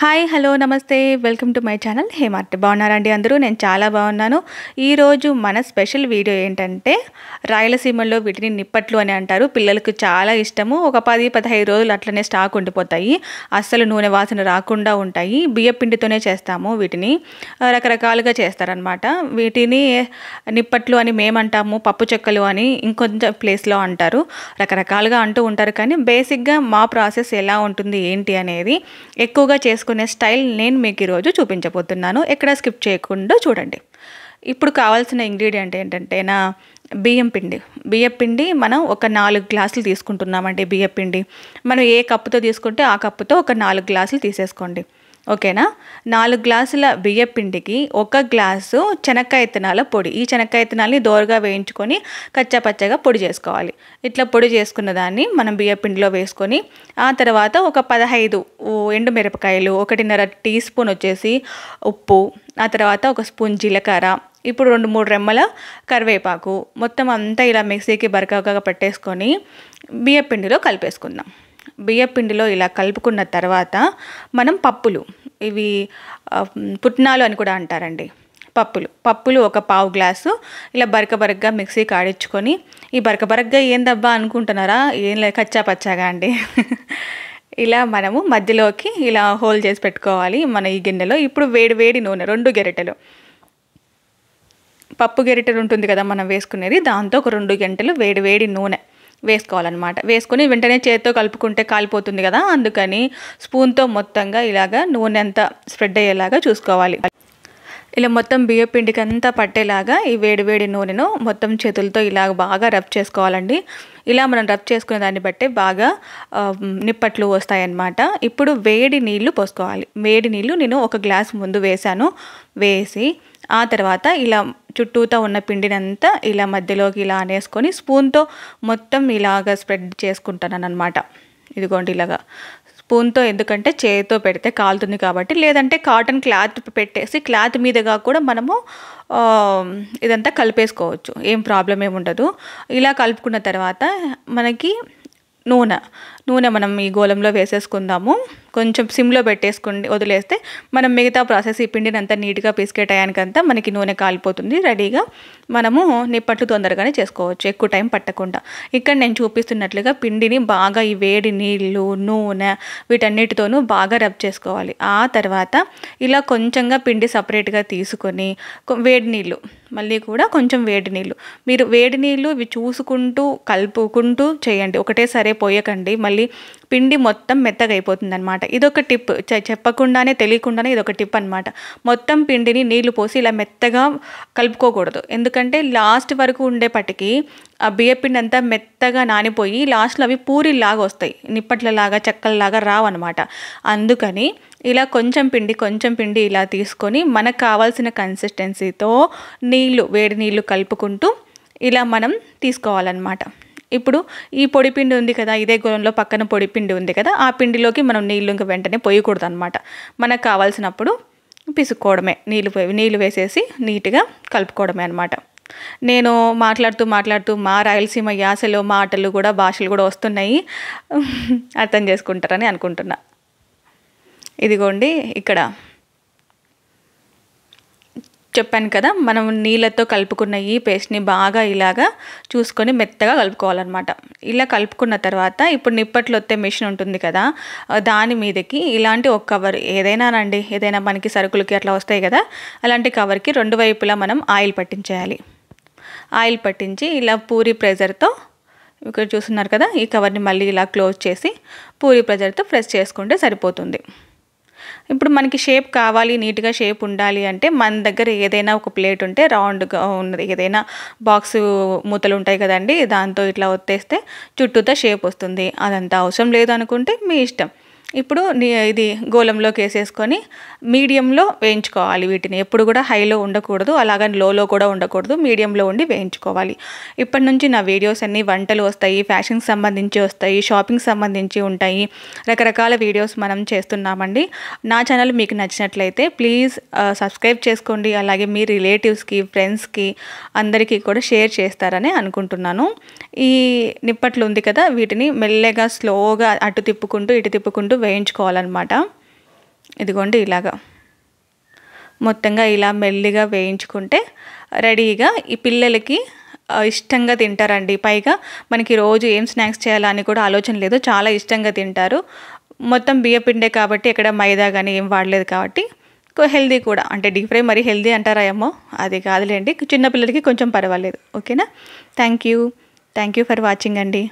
hi hello నమస్తే welcome to my channel హేమార్ట్ బాగున్నారండి అందరూ నేను చాలా బాగున్నాను ఈరోజు మన స్పెషల్ వీడియో ఏంటంటే రాయలసీమలో వీటిని నిప్పట్లు అని అంటారు పిల్లలకు చాలా ఇష్టము ఒక పది పదహైదు రోజులు అట్లనే స్టాక్ ఉండిపోతాయి అస్సలు నూనె వాసన రాకుండా ఉంటాయి బియ్యపిండితోనే పిండితోనే చేస్తాము వీటిని రకరకాలుగా చేస్తారనమాట వీటిని నిప్పట్లు అని మేమంటాము పప్పు చెక్కలు అని ఇంకొంచెం ప్లేస్లో అంటారు రకరకాలుగా అంటూ ఉంటారు కానీ బేసిక్గా మా ప్రాసెస్ ఎలా ఉంటుంది ఏంటి అనేది ఎక్కువగా చేసుకుంటారు చేసుకునే స్టైల్ నేను మీకు ఈరోజు చూపించబోతున్నాను ఎక్కడ స్కిప్ చేయకుండా చూడండి ఇప్పుడు కావాల్సిన ఇంగ్రీడియంట్ ఏంటంటే నా బియ్యం పిండి బియ్యం పిండి మనం ఒక నాలుగు గ్లాసులు తీసుకుంటున్నామండి బియ్యం పిండి మనం ఏ కప్పుతో తీసుకుంటే ఆ కప్పుతో ఒక నాలుగు గ్లాసులు తీసేసుకోండి ఓకేనా నాలుగు గ్లాసుల బియ్యపిండికి ఒక గ్లాసు చెనక్కాయ ఇత్తనాల పొడి ఈ చెనక్కాయ ఇత్తనాలని దోరగా వేయించుకొని కచ్చాపచ్చగా పొడి చేసుకోవాలి ఇట్లా పొడి చేసుకున్న దాన్ని మనం బియ్యపిండిలో వేసుకొని ఆ తర్వాత ఒక పదహైదు ఎండుమిరపకాయలు ఒకటిన్నర టీ స్పూన్ వచ్చేసి ఉప్పు ఆ తర్వాత ఒక స్పూన్ జీలకర్ర ఇప్పుడు రెండు మూడు రెమ్మల కరివేపాకు మొత్తం అంతా ఇలా మిక్సీకి బరకగా పట్టేసుకొని బియ్యపిండిలో కలిపేసుకుందాం బియ్యపిండిలో ఇలా కలుపుకున్న తర్వాత మనం పప్పులు ఇవి పుట్నాలు అని కూడా అంటారండి పప్పులు పప్పులు ఒక పావు గ్లాసు ఇలా బరక బరకగా మిక్సీకి ఆడించుకొని ఈ బరక బరకగా ఏందబ్బా అనుకుంటున్నారా ఏం లే కచ్చా పచ్చాగా అండి ఇలా మనము మధ్యలోకి ఇలా హోల్ చేసి పెట్టుకోవాలి మన ఈ గిన్నెలో ఇప్పుడు వేడి వేడి నూనె రెండు గెరిటెలు పప్పు గెరిటెలు ఉంటుంది కదా మనం వేసుకునేది దాంతో ఒక రెండు గంటలు వేడి వేడి నూనె వేసుకోవాలన్నమాట వేసుకొని వెంటనే చేతితో కలుపుకుంటే కాలిపోతుంది కదా అందుకని స్పూన్తో మొత్తంగా ఇలాగ నూనె అంతా స్ప్రెడ్ అయ్యేలాగా చూసుకోవాలి ఇలా మొత్తం బియ్యపిండికి అంతా పట్టేలాగా ఈ వేడివేడి నూనెను మొత్తం చేతులతో ఇలా బాగా రబ్ చేసుకోవాలండి ఇలా మనం రబ్ చేసుకునే దాన్ని బట్టే బాగా నిప్పట్లు వస్తాయన్నమాట ఇప్పుడు వేడి నీళ్లు పోసుకోవాలి వేడి నీళ్లు నేను ఒక గ్లాస్ ముందు వేశాను వేసి ఆ తర్వాత ఇలా చుట్టూతో ఉన్న పిండినంతా ఇలా మధ్యలోకి ఇలా అనేసుకొని స్పూన్తో మొత్తం ఇలాగ స్ప్రెడ్ చేసుకుంటాను అనమాట ఇదిగోండి ఇలాగా స్పూన్తో ఎందుకంటే చేతితో పెడితే కాలుతుంది కాబట్టి లేదంటే కాటన్ క్లాత్ పెట్టేసి క్లాత్ మీదుగా కూడా మనము ఇదంతా కలిపేసుకోవచ్చు ఏం ప్రాబ్లం ఏమి ఉండదు ఇలా కలుపుకున్న తర్వాత మనకి నూనె నూనె మనం ఈ గోళంలో వేసేసుకుందాము కొంచెం సిమ్లో పెట్టేసుకుని వదిలేస్తే మనం మిగతా ప్రాసెస్ ఈ పిండిని అంతా నీట్గా పిసికే టయానికంతా మనకి నూనె కాలిపోతుంది రెడీగా మనము నిప్పట్లు తొందరగానే చేసుకోవచ్చు ఎక్కువ టైం పట్టకుండా ఇక్కడ నేను చూపిస్తున్నట్లుగా పిండిని బాగా ఈ వేడి నీళ్ళు నూనె వీటన్నిటితోనూ బాగా రబ్ చేసుకోవాలి ఆ తర్వాత ఇలా కొంచెంగా పిండి సపరేట్గా తీసుకొని వేడి నీళ్ళు మళ్ళీ కూడా కొంచెం వేడి నీళ్ళు మీరు వేడి నీళ్ళు ఇవి చూసుకుంటూ కలుపుకుంటూ చేయండి ఒకటే సరే పోయకండి మళ్ళీ పిండి మొత్తం మెత్తగా అనమాట ఇదొక టిప్ చెప్పకుండానే తెలియకుండానే ఇదొక టిప్ అనమాట మొత్తం పిండిని నీళ్లు పోసి ఇలా మెత్తగా కలుపుకోకూడదు ఎందుకంటే లాస్ట్ వరకు ఉండేపటికి ఆ బియ్యపిండి అంతా మెత్తగా నానిపోయి లాస్ట్లో అవి పూరిలాగా వస్తాయి నిప్పట్లలాగా చెక్కలలాగా అనమాట అందుకని ఇలా కొంచెం పిండి కొంచెం పిండి ఇలా తీసుకొని మనకు కావాల్సిన కన్సిస్టెన్సీతో నీళ్ళు వేడి నీళ్ళు కలుపుకుంటూ ఇలా మనం తీసుకోవాలన్నమాట ఇప్పుడు ఈ పొడిపిండి ఉంది కదా ఇదే గుణంలో పక్కన పొడిపిండి ఉంది కదా ఆ పిండిలోకి మనం నీళ్ళు ఇంకా వెంటనే పోయకూడదు అనమాట మనకు కావాల్సినప్పుడు పిసుకోవడమే నీళ్ళు నీళ్ళు వేసేసి నీట్గా కలుపుకోవడమే అనమాట నేను మాట్లాడుతూ మాట్లాడుతూ మా రాయలసీమ యాసలో మాటలు కూడా భాషలు కూడా వస్తున్నాయి అర్థం చేసుకుంటారని అనుకుంటున్నా ఇదిగోండి ఇక్కడ చెప్పాను కదా మనం నీళ్ళతో కలుపుకున్న ఈ పేస్ట్ని బాగా ఇలాగా చూసుకొని మెత్తగా కలుపుకోవాలన్నమాట ఇలా కలుపుకున్న తర్వాత ఇప్పుడు నిప్పట్లు వస్తే మిషన్ ఉంటుంది కదా దాని మీదకి ఇలాంటి ఒక కవర్ ఏదైనా రండి ఏదైనా మనకి సరుకులకి అట్లా వస్తాయి కదా అలాంటి కవర్కి రెండు వైపులా మనం ఆయిల్ పట్టించేయాలి ఆయిల్ పట్టించి ఇలా పూరి ప్రెజర్తో ఇక్కడ చూస్తున్నారు కదా ఈ కవర్ని మళ్ళీ ఇలా క్లోజ్ చేసి పూరి ప్రెజర్తో ప్రెస్ చేసుకుంటే సరిపోతుంది ఇప్పుడు మనకి షేప్ కావాలి నీట్గా షేప్ ఉండాలి అంటే మన దగ్గర ఏదైనా ఒక ప్లేట్ ఉంటే రౌండ్గా ఉన్నది ఏదైనా బాక్స్ మూతలు ఉంటాయి కదండీ దాంతో ఇట్లా ఒత్తేస్తే చుట్టూతో షేప్ వస్తుంది అదంతా అవసరం లేదు అనుకుంటే మీ ఇష్టం ఇప్పుడు ఇది గోలంలోకి వేసేసుకొని మీడియంలో వేయించుకోవాలి వీటిని ఎప్పుడు కూడా హైలో ఉండకూడదు అలాగని లోలో కూడా ఉండకూడదు మీడియంలో ఉండి వేయించుకోవాలి ఇప్పటి నుంచి నా వీడియోస్ అన్నీ వంటలు వస్తాయి ఫ్యాషన్కి సంబంధించి వస్తాయి షాపింగ్ సంబంధించి ఉంటాయి రకరకాల వీడియోస్ మనం చేస్తున్నామండి నా ఛానల్ మీకు నచ్చినట్లయితే ప్లీజ్ సబ్స్క్రైబ్ చేసుకోండి అలాగే మీ రిలేటివ్స్కి ఫ్రెండ్స్కి అందరికీ కూడా షేర్ చేస్తారని అనుకుంటున్నాను ఈ నిప్పట్లు ఉంది కదా వీటిని మెల్లగా స్లోగా అటు తిప్పుకుంటూ ఇటు తిప్పుకుంటూ వేయించుకోవాలన్నమాట ఇదిగోండి ఇలాగా మొత్తంగా ఇలా మెల్లిగా వేయించుకుంటే రెడీగా ఈ పిల్లలకి ఇష్టంగా తింటారండి పైగా మనకి రోజు ఏం స్నాక్స్ చేయాలని కూడా ఆలోచన లేదు చాలా ఇష్టంగా తింటారు మొత్తం బియ్యపిండే కాబట్టి ఇక్కడ మైదా కానీ ఏం వాడలేదు కాబట్టి హెల్దీ కూడా అంటే డీప్ ఫ్రై మరి హెల్దీ అంటారా ఏమో అది కాదులేండి చిన్నపిల్లలకి కొంచెం పర్వాలేదు ఓకేనా thank you thank you for watching అండి